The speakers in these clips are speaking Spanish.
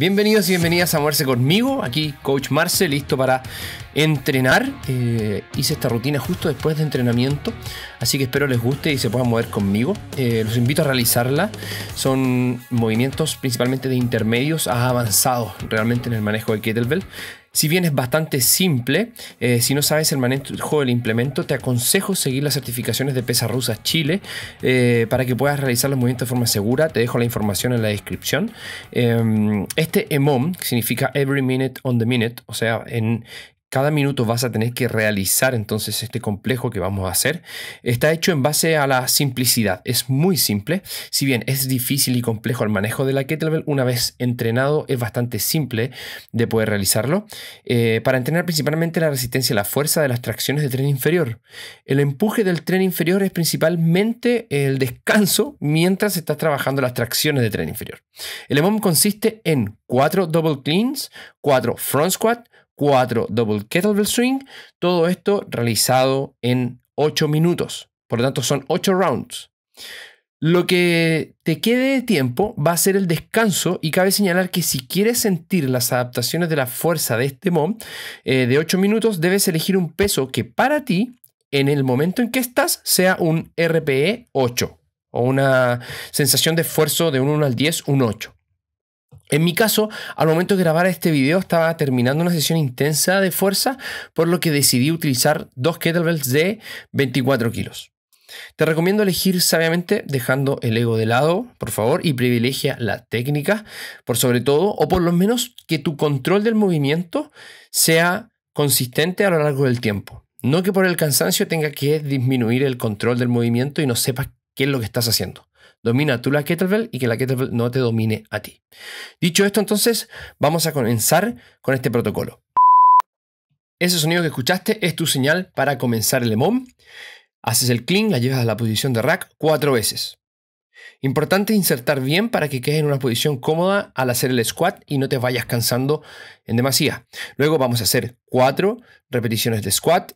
Bienvenidos y bienvenidas a Moverse conmigo. Aquí Coach Marce, listo para entrenar. Eh, hice esta rutina justo después de entrenamiento, así que espero les guste y se puedan mover conmigo. Eh, los invito a realizarla. Son movimientos principalmente de intermedios a avanzados realmente en el manejo de kettlebell. Si bien es bastante simple, eh, si no sabes el manejo del implemento, te aconsejo seguir las certificaciones de Pesas Rusas Chile eh, para que puedas realizar los movimientos de forma segura. Te dejo la información en la descripción. Em, este EMOM significa Every Minute on the Minute, o sea, en cada minuto vas a tener que realizar entonces este complejo que vamos a hacer, está hecho en base a la simplicidad. Es muy simple, si bien es difícil y complejo el manejo de la kettlebell, una vez entrenado es bastante simple de poder realizarlo, eh, para entrenar principalmente la resistencia y la fuerza de las tracciones de tren inferior. El empuje del tren inferior es principalmente el descanso mientras estás trabajando las tracciones de tren inferior. El EMOM consiste en cuatro double cleans, cuatro front squat, 4 double kettlebell swing, todo esto realizado en 8 minutos. Por lo tanto, son 8 rounds. Lo que te quede de tiempo va a ser el descanso y cabe señalar que si quieres sentir las adaptaciones de la fuerza de este mom eh, de 8 minutos, debes elegir un peso que para ti, en el momento en que estás, sea un RPE 8 o una sensación de esfuerzo de un 1 al 10, un 8. En mi caso, al momento de grabar este video estaba terminando una sesión intensa de fuerza, por lo que decidí utilizar dos kettlebells de 24 kilos. Te recomiendo elegir sabiamente dejando el ego de lado, por favor, y privilegia la técnica, por sobre todo, o por lo menos que tu control del movimiento sea consistente a lo largo del tiempo. No que por el cansancio tenga que disminuir el control del movimiento y no sepas qué es lo que estás haciendo. Domina tú la kettlebell y que la kettlebell no te domine a ti. Dicho esto, entonces vamos a comenzar con este protocolo. Ese sonido que escuchaste es tu señal para comenzar el EMOM. Haces el clean, la llevas a la posición de rack cuatro veces. Importante insertar bien para que quedes en una posición cómoda al hacer el squat y no te vayas cansando en demasía. Luego vamos a hacer cuatro repeticiones de squat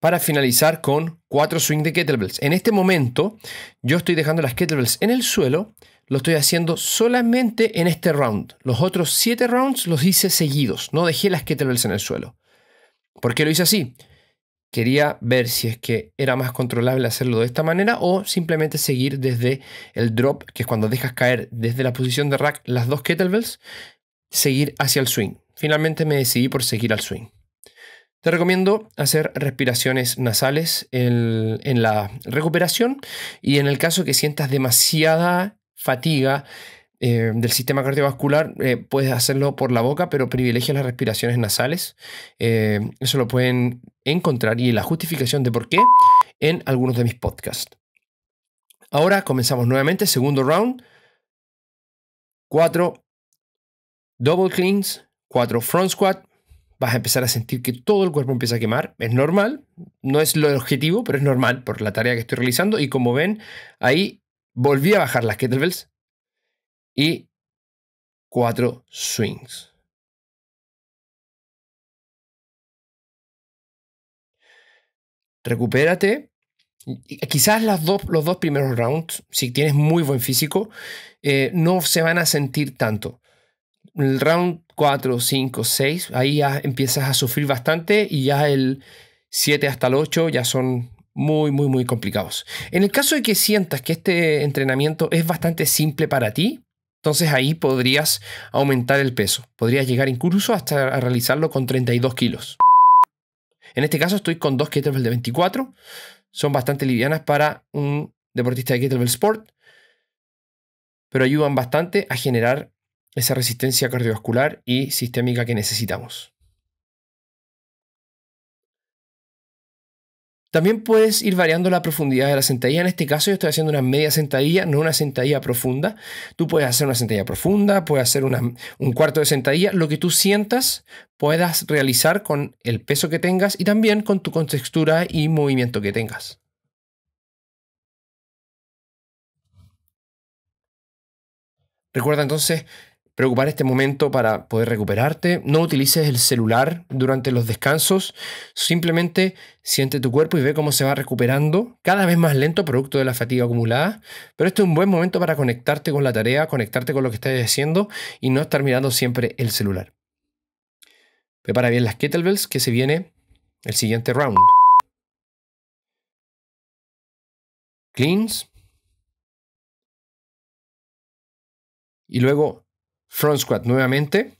para finalizar con cuatro swing de kettlebells. En este momento yo estoy dejando las kettlebells en el suelo, lo estoy haciendo solamente en este round. Los otros siete rounds los hice seguidos, no dejé las kettlebells en el suelo. ¿Por qué lo hice así? Quería ver si es que era más controlable hacerlo de esta manera o simplemente seguir desde el drop, que es cuando dejas caer desde la posición de rack las dos kettlebells, seguir hacia el swing. Finalmente me decidí por seguir al swing. Te recomiendo hacer respiraciones nasales en, la recuperación y en el caso que sientas demasiada fatiga, eh, del sistema cardiovascular, eh, puedes hacerlo por la boca, pero privilegia las respiraciones nasales. Eh, eso lo pueden encontrar y la justificación de por qué en algunos de mis podcasts. Ahora comenzamos nuevamente, segundo round. Cuatro double cleans, cuatro front squat, vas a empezar a sentir que todo el cuerpo empieza a quemar. Es normal, no es lo objetivo, pero es normal por la tarea que estoy realizando. Y como ven, ahí volví a bajar las kettlebells y cuatro swings. Recupérate. Quizás los dos primeros rounds, si tienes muy buen físico, eh, no se van a sentir tanto el round 4, 5, 6, ahí ya empiezas a sufrir bastante y ya el 7 hasta el 8 ya son muy, muy, muy complicados. En el caso de que sientas que este entrenamiento es bastante simple para ti, entonces ahí podrías aumentar el peso. Podrías llegar incluso hasta a realizarlo con 32 kilos. En este caso estoy con dos kettlebell de 24. Son bastante livianas para un deportista de kettlebell sport, pero ayudan bastante a generar esa resistencia cardiovascular y sistémica que necesitamos. También puedes ir variando la profundidad de la sentadilla. En este caso yo estoy haciendo una media sentadilla, no una sentadilla profunda. Tú puedes hacer una sentadilla profunda, puedes hacer un cuarto de sentadilla, lo que tú sientas puedas realizar con el peso que tengas y también con tu contextura y movimiento que tengas. Recuerda entonces preocupar este momento para poder recuperarte. No utilices el celular durante los descansos. Simplemente siente tu cuerpo y ve cómo se va recuperando, cada vez más lento producto de la fatiga acumulada. Pero este es un buen momento para conectarte con la tarea, conectarte con lo que estás haciendo y no estar mirando siempre el celular. Prepara bien las kettlebells que se viene el siguiente round. Cleans. Y luego front squat nuevamente.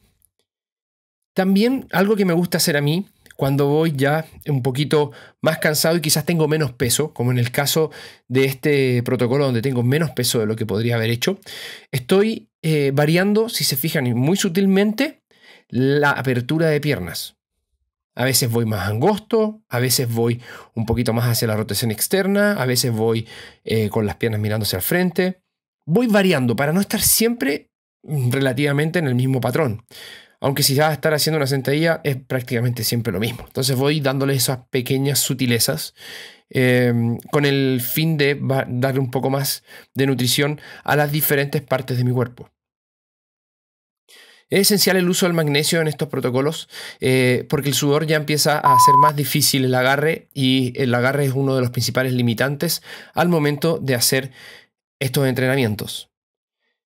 También algo que me gusta hacer a mí cuando voy ya un poquito más cansado y quizás tengo menos peso, como en el caso de este protocolo donde tengo menos peso de lo que podría haber hecho, estoy eh, variando, si se fijan muy sutilmente, la apertura de piernas. A veces voy más angosto, a veces voy un poquito más hacia la rotación externa, a veces voy eh, con las piernas mirándose al frente. Voy variando para no estar siempre relativamente en el mismo patrón. Aunque si vas a estar haciendo una sentadilla es prácticamente siempre lo mismo. Entonces voy dándole esas pequeñas sutilezas em, con el fin de darle un poco más de nutrición a las diferentes partes de mi cuerpo. Es esencial el uso del magnesio en estos protocolos eh, porque el sudor ya empieza a hacer más difícil el agarre y el agarre es uno de los principales limitantes al momento de hacer estos entrenamientos.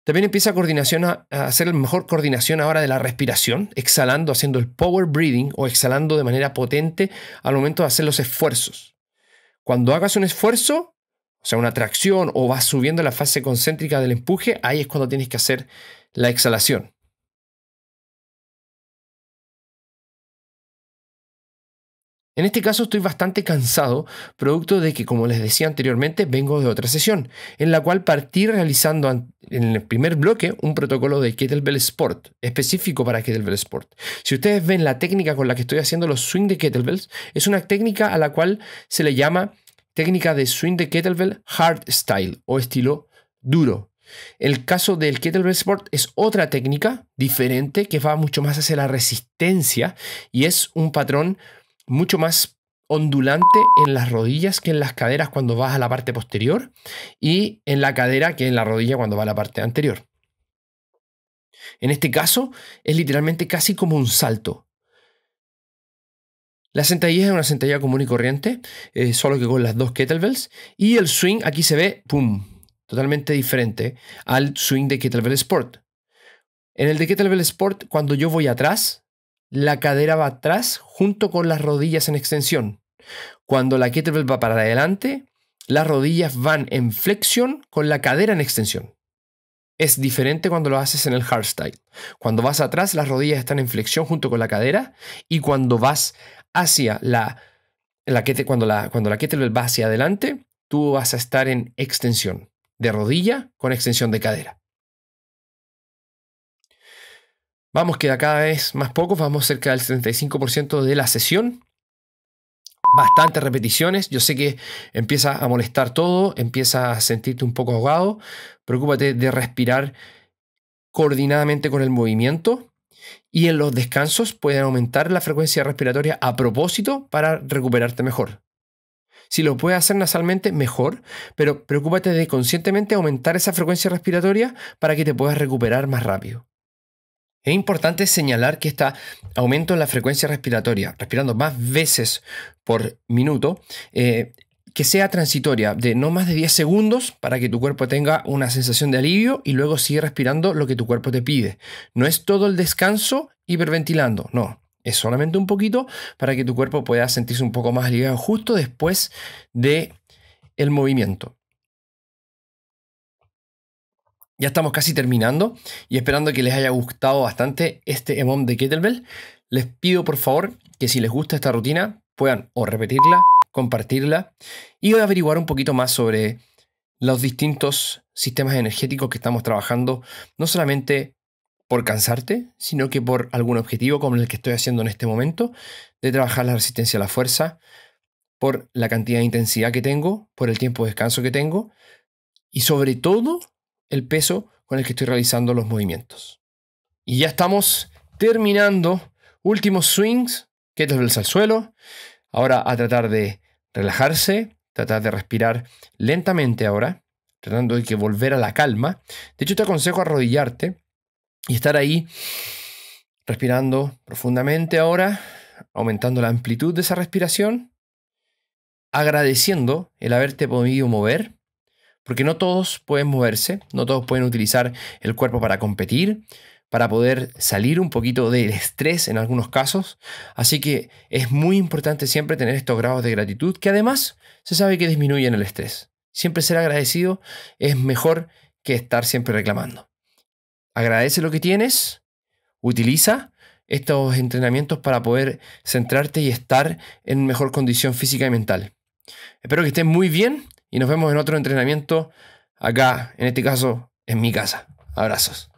También empieza a, coordinación a, hacer mejor coordinación ahora de la respiración, exhalando, haciendo el power breathing o exhalando de manera potente al momento de hacer los esfuerzos. Cuando hagas un esfuerzo, o sea, una tracción o vas subiendo la fase concéntrica del empuje, ahí es cuando tienes que hacer la exhalación. En este caso estoy bastante cansado, producto de que, como les decía anteriormente, vengo de otra sesión, en la cual partí realizando en el primer bloque un protocolo de Kettlebell Sport, específico para Kettlebell Sport. Si ustedes ven la técnica con la que estoy haciendo los swing de Kettlebells, es una técnica a la cual se le llama técnica de swing de Kettlebell Hard Style o estilo duro. El caso del Kettlebell Sport es otra técnica diferente que va mucho más hacia la resistencia y es un patrón mucho más ondulante en las rodillas que en las caderas cuando vas a la parte posterior y en la cadera que en la rodilla cuando va a la parte anterior. En este caso es literalmente casi como un salto. La sentadilla es una sentadilla común y corriente, eh, solo que con las dos kettlebells. Y el swing aquí se ve, ¡pum!, totalmente diferente al swing de kettlebell sport. En el de kettlebell sport, cuando yo voy atrás, la cadera va atrás junto con las rodillas en extensión. Cuando la kettlebell va para adelante, las rodillas van en flexión con la cadera en extensión. Es diferente cuando lo haces en el hardstyle. Cuando vas atrás, las rodillas están en flexión junto con la cadera y cuando vas hacia la, la cuando la cuando la kettlebell va hacia adelante, tú vas a estar en extensión de rodilla con extensión de cadera. Vamos, queda cada vez más poco, vamos cerca del 75% de la sesión. Bastantes repeticiones, yo sé que empieza a molestar todo, empieza a sentirte un poco ahogado, preocúpate de respirar coordinadamente con el movimiento y en los descansos pueden aumentar la frecuencia respiratoria a propósito para recuperarte mejor. Si lo puedes hacer nasalmente, mejor, pero preocúpate de conscientemente aumentar esa frecuencia respiratoria para que te puedas recuperar más rápido. Es importante señalar que este aumento en la frecuencia respiratoria, respirando más veces por minuto, eh, que sea transitoria, de no más de 10 segundos, para que tu cuerpo tenga una sensación de alivio y luego sigue respirando lo que tu cuerpo te pide. No es todo el descanso hiperventilando, no. Es solamente un poquito para que tu cuerpo pueda sentirse un poco más aliviado justo después de el movimiento. Ya estamos casi terminando y esperando que les haya gustado bastante este EMOM de Kettlebell. Les pido por favor que si les gusta esta rutina puedan o repetirla, compartirla y averiguar un poquito más sobre los distintos sistemas energéticos que estamos trabajando, no solamente por cansarte, sino que por algún objetivo como el que estoy haciendo en este momento, de trabajar la resistencia a la fuerza, por la cantidad de intensidad que tengo, por el tiempo de descanso que tengo y sobre todo el peso con el que estoy realizando los movimientos. Y ya estamos terminando. Últimos swings, kettlebells al suelo. Ahora a tratar de relajarse, tratar de respirar lentamente ahora, tratando de que volver a la calma. De hecho, te aconsejo arrodillarte y estar ahí respirando profundamente ahora, aumentando la amplitud de esa respiración, agradeciendo el haberte podido mover porque no todos pueden moverse, no todos pueden utilizar el cuerpo para competir, para poder salir un poquito del estrés en algunos casos. Así que es muy importante siempre tener estos grados de gratitud que además se sabe que disminuyen el estrés. Siempre ser agradecido es mejor que estar siempre reclamando. Agradece lo que tienes, utiliza estos entrenamientos para poder centrarte y estar en mejor condición física y mental. Espero que estés muy bien y nos vemos en otro entrenamiento acá, en este caso, en mi casa. Abrazos.